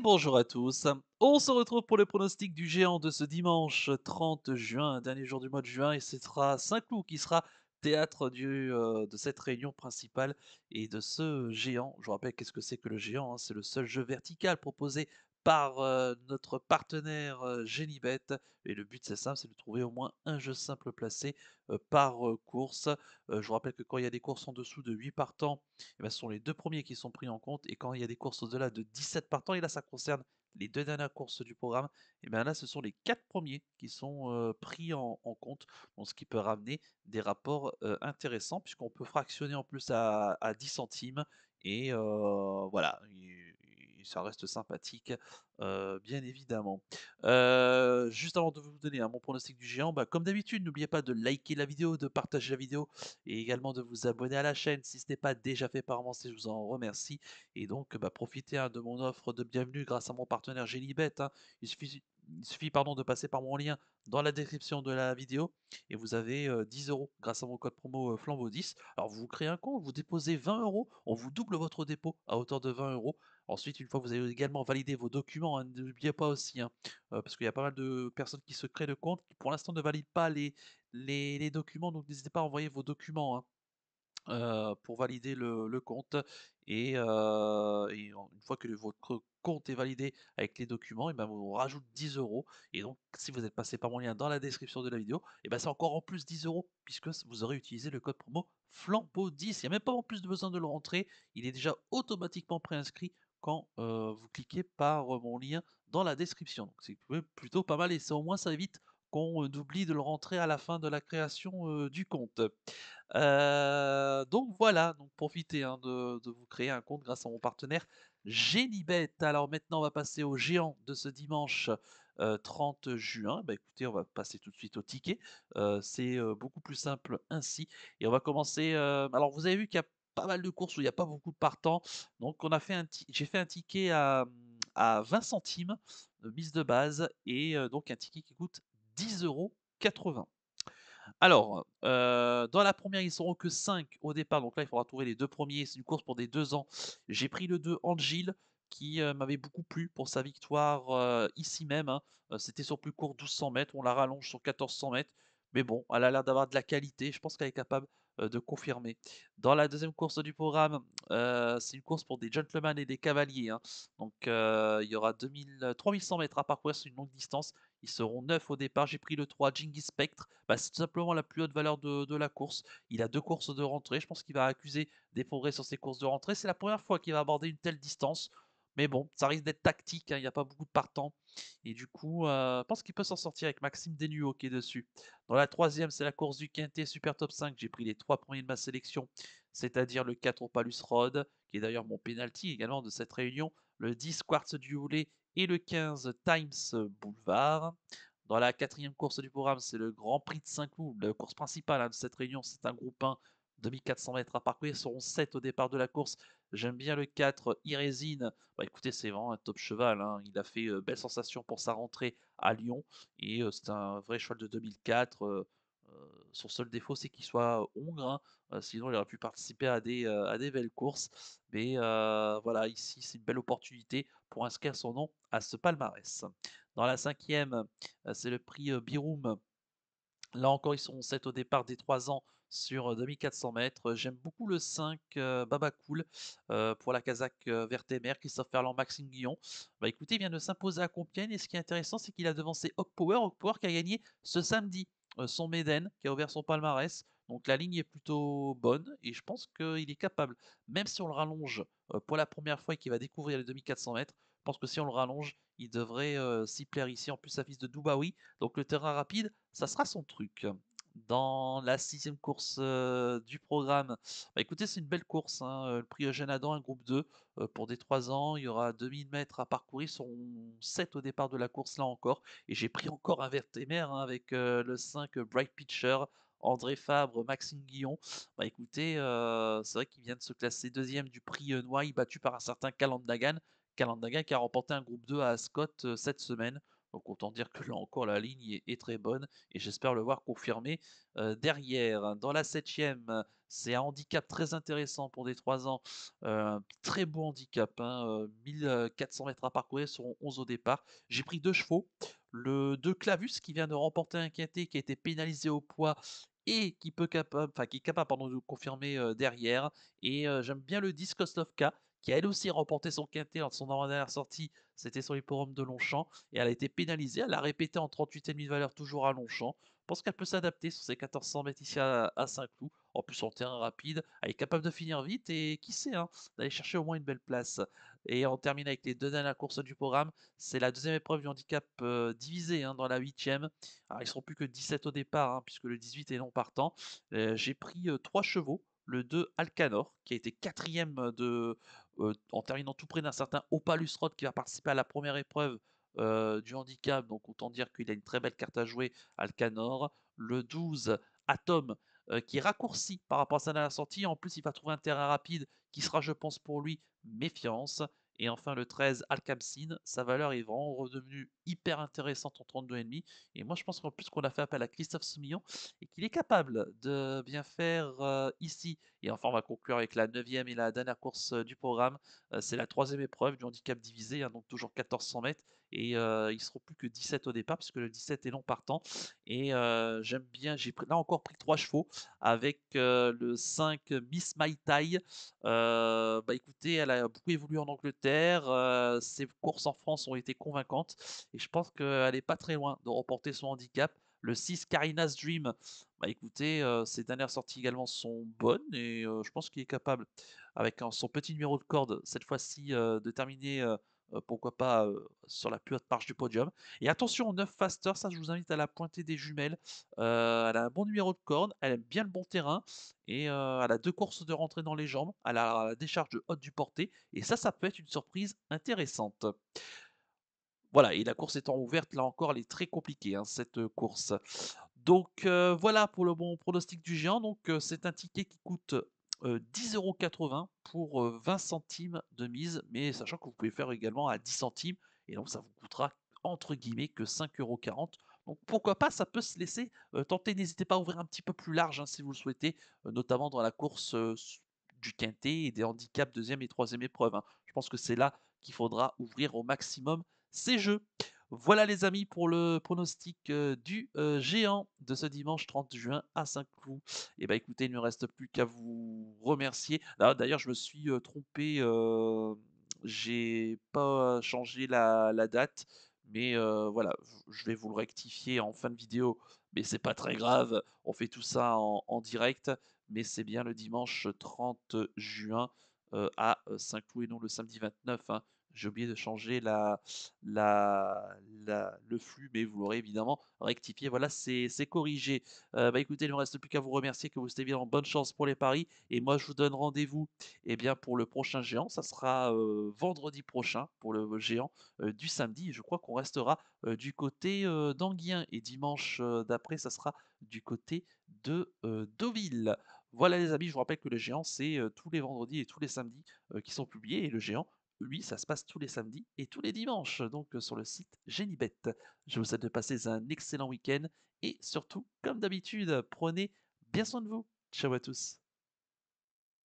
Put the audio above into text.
bonjour à tous. On se retrouve pour les pronostics du géant de ce dimanche 30 juin, dernier jour du mois de juin, et ce sera Saint-Cloud qui sera théâtre euh, de cette réunion principale et de ce géant. Je vous rappelle qu'est-ce que c'est que le géant hein. C'est le seul jeu vertical proposé par notre partenaire euh, Genibet. Et le but, c'est simple, c'est de trouver au moins un jeu simple placé par course. je vous rappelle que quand il y a des courses en dessous de 8 partants, et eh ben, ce sont les deux premiers qui sont pris en compte. Et quand il y a des courses au-delà de 17 partants, et là, ça concerne les deux dernières courses du programme, et eh bien là, ce sont les quatre premiers qui sont pris en, compte, donc ce qui peut ramener des rapports intéressants, puisqu'on peut fractionner en plus à, 10 centimes. Et voilà, ça reste sympathique, euh, bien évidemment. Euh, juste avant de vous donner hein, mon pronostic du géant, bah, comme d'habitude, n'oubliez pas de liker la vidéo, de partager la vidéo et également de vous abonner à la chaîne si ce n'est pas déjà fait par moi, je vous en remercie. Et donc, bah, profitez hein, de mon offre de bienvenue grâce à mon partenaire JellyBet, hein. Il suffit il suffit pardon, de passer par mon lien dans la description de la vidéo et vous avez 10 euros grâce à mon code promo Flambeau 10. Alors vous créez un compte, vous déposez 20 euros, on vous double votre dépôt à hauteur de 20 euros. Ensuite, une fois que vous avez également validé vos documents, hein, n'oubliez pas aussi, hein, parce qu'il y a pas mal de personnes qui se créent de compte qui pour l'instant ne valident pas les, les, documents, donc n'hésitez pas à envoyer vos documents. Hein, pour valider le, le, compte et, une fois que votre compte est validé avec les documents, et ben on rajoute 10 euros. Et donc, si vous êtes passé par mon lien dans la description de la vidéo, et ben c'est encore en plus 10 euros puisque vous aurez utilisé le code promo Flambeau10. Il n'y a même pas en plus de besoin de le rentrer. Il est déjà automatiquement préinscrit quand vous cliquez par mon lien dans la description. Donc, c'est plutôt pas mal et c'est au moins ça évite qu'on oublie de le rentrer à la fin de la création du compte. donc voilà, donc profitez hein, de, vous créer un compte grâce à mon partenaire Génibet. Alors maintenant, on va passer au géant de ce dimanche. 30 juin, bah, écoutez, on va passer tout de suite au ticket. c'est beaucoup plus simple ainsi. Et on va commencer. alors, vous avez vu qu'il y a pas mal de courses où il n'y a pas beaucoup de partants. Donc, on a fait un j'ai fait un ticket à, 20 centimes de mise de base et donc un ticket qui coûte 10,80 Alors, euh, dans la première, ils seront que 5 au départ. Donc là, il faudra trouver les deux premiers. C'est une course pour des 2 ans. J'ai pris le 2 Angile qui euh, m'avait beaucoup plu pour sa victoire euh, ici même. Hein. C'était sur plus court 1200 mètres. On la rallonge sur 1400 mètres. Mais bon, elle a l'air d'avoir de la qualité. Je pense qu'elle est capable de confirmer. Dans la deuxième course du programme, c'est une course pour des gentlemen et des cavaliers. Hein. Donc il y aura 3100 mètres à parcourir sur une longue distance. Ils seront 9 au départ. J'ai pris le 3, Jingy Spectre. Bah, c'est tout simplement la plus haute valeur de, la course. Il a deux courses de rentrée. Je pense qu'il va accuser des progrès sur ses courses de rentrée. C'est la première fois qu'il va aborder une telle distance. Mais bon, ça risque d'être tactique, hein. il n'y a pas beaucoup de partants. Et du coup, euh, je pense qu'il peut s'en sortir avec Maxime Denuo qui est dessus. Dans la troisième, c'est la course du Quintet Super Top 5. J'ai pris les trois premiers de ma sélection, c'est-à-dire le 4 Opalus Rod, qui est d'ailleurs mon pénalty également de cette réunion le 10 Quartz du Houlet et le 15 Times Boulevard. Dans la quatrième course du programme, c'est le Grand Prix de Saint-Cloud. La course principale hein, de cette réunion, c'est un groupe 1, 2400 mètres à parcourir. Ils seront 7 au départ de la course. J'aime bien le 4, Irésine. Bah, écoutez, c'est vraiment un top cheval. Hein. Il a fait euh, belle sensation pour sa rentrée à Lyon. Et euh, c'est un vrai cheval de 2004. Euh, son seul défaut, c'est qu'il soit hongre. Hein. Euh, sinon, il aurait pu participer à des, euh, belles courses. Mais voilà, ici, c'est une belle opportunité pour inscrire son nom à ce palmarès. Dans la cinquième, c'est le prix Biroum. Là encore, ils sont 7 au départ des 3 ans sur 2400 mètres. J'aime beaucoup le 5 Baba Cool pour la Kazakh qui qui Christophe Ferland, Maxime Guillon. Bah écoutez, il vient de s'imposer à Compiègne et ce qui est intéressant, c'est qu'il a devancé Hawk Power, Hawk Power qui a gagné ce samedi. Euh, son Méden qui a ouvert son palmarès. Donc la ligne est plutôt bonne et je pense qu'il est capable, même si on le rallonge euh, pour la première fois et qu'il va découvrir les 2400 mètres, je pense que si on le rallonge, il devrait euh, s'y plaire ici. En plus, sa fils de Dubaoui, donc le terrain rapide, ça sera son truc dans la sixième course du programme. Bah, écoutez, c'est une belle course. Hein, le prix Eugène Adam, un groupe 2 pour des 3 ans. Il y aura 2000 mètres à parcourir. Ils seront 7 au départ de la course là encore. Et j'ai pris encore un vertémère hein, avec le 5 euh, Bright Pitcher. André Fabre, Maxime Guillon. Bah, écoutez, c'est vrai qu'il vient de se classer deuxième du prix Noailles, battu par un certain Calandagan. Calandagan qui a remporté un groupe 2 à Ascot cette semaine. Donc autant dire que là encore la ligne est, très bonne et j'espère le voir confirmé euh, derrière. Dans la septième, c'est un handicap très intéressant pour des 3 ans. Euh, très beau handicap, 1400 hein, euh, mètres à parcourir seront 11 au départ. J'ai pris deux chevaux. Le 2 Clavus qui vient de remporter un quintet qui a été pénalisé au poids et qui, peut capable, enfin, qui est capable de confirmer derrière. Et j'aime bien le 10 Kostovka qui a elle aussi remporté son quintet lors de son dernière sortie, c'était sur l'hipporome de Longchamp, et elle a été pénalisée, elle a répété en 38,5 de valeur toujours à Longchamp. Je pense qu'elle peut s'adapter sur ses 1400 mètres ici à, Saint-Cloud. En plus, en terrain rapide, elle est capable de finir vite et qui sait, hein, d'aller chercher au moins une belle place. Et on termine avec les deux dernières courses du programme. C'est la deuxième épreuve du handicap euh, divisée divisé hein, dans la huitième. Alors, ils seront plus que 17 au départ, hein, puisque le 18 est non partant. Euh, j'ai pris 3 euh, trois chevaux le 2 Alcanor, qui a été quatrième euh, de, euh, en terminant tout près d'un certain Opalus qui va participer à la première épreuve euh, du handicap. Donc autant dire qu'il a une très belle carte à jouer, Alcanor. Le 12 Atom, qui est raccourci par rapport à sa dernière sortie. En plus, il va trouver un terrain rapide qui sera, je pense, pour lui méfiance. Et enfin, le 13, Alcamsine, sa valeur est vraiment redevenue hyper intéressante en 32,5. Et moi, je pense qu'en plus qu'on a fait appel à Christophe Soumillon et qu'il est capable de bien faire euh, ici. Et enfin, on va conclure avec la 9e et la dernière course euh, du programme. Euh, c'est la troisième épreuve du handicap divisé, hein, donc toujours 1400 mètres. Et il ne seront plus que 17 au départ, puisque le 17 est long partant. Et j'aime bien, j'ai là encore pris trois chevaux avec le 5 Miss My bah écoutez, elle a beaucoup évolué en Angleterre ses euh, courses en France ont été convaincantes et je pense qu'elle n'est pas très loin de remporter son handicap. Le 6 Carina's Dream, bah écoutez, ses euh, dernières sorties également sont bonnes et euh, je pense qu'il est capable, avec son petit numéro de corde, cette fois-ci, de terminer euh, pourquoi pas sur la plus haute marche du podium. Et attention, 9 faster, ça je vous invite à la pointer des jumelles. elle a un bon numéro de corne, elle aime bien le bon terrain, et elle a deux courses de rentrée dans les jambes, elle a la décharge de haute du porté, et ça, ça peut être une surprise intéressante. Voilà, et la course étant ouverte, là encore, elle est très compliquée, hein, cette course. Donc voilà pour le bon pronostic du géant. Donc c'est un ticket qui coûte 10,80€ euh, pour 20 euh, centimes de mise, mais sachant que vous pouvez faire également à 10 centimes, et donc ça vous coûtera entre guillemets que 5,40€. Donc pourquoi pas, ça peut se laisser euh, tenter. N'hésitez pas à ouvrir un petit peu plus large hein, si vous le souhaitez, notamment dans la course du quintet et des handicaps deuxième et troisième épreuve. Hein. Je pense que c'est là qu'il faudra ouvrir au maximum ces jeux. Voilà les amis pour le pronostic euh, du euh, géant de ce dimanche 30 juin à Saint-Cloud. Et eh bah ben, écoutez, il ne me reste plus qu'à vous remercier. Ah, d'ailleurs, je me suis euh, trompé, j'ai pas changé la, date, mais voilà, je vais vous le rectifier en fin de vidéo. Mais c'est pas très grave, on fait tout ça en, direct. Mais c'est bien le dimanche 30 juin à Saint-Cloud et non le samedi 29. J'ai oublié de changer la, le flux, mais vous l'aurez évidemment rectifié. Voilà, c'est corrigé. Euh, bah écoutez, il ne me reste plus qu'à vous remercier, que vous bien en bonne chance pour les paris. Et moi, je vous donne rendez-vous eh bien, pour le prochain géant. Ça sera euh, vendredi prochain pour le géant euh, du samedi. je crois qu'on restera du côté d'Anguien. Et dimanche d'après, ça sera du côté de Deauville. Voilà les amis, je vous rappelle que le géant, c'est tous les vendredis et tous les samedis qui sont publiés. Et le géant, oui, ça se passe tous les samedis et tous les dimanches, donc euh, sur le site Génibet. Je vous souhaite de passer un excellent week-end et surtout, comme d'habitude, prenez bien soin de vous. Ciao à tous.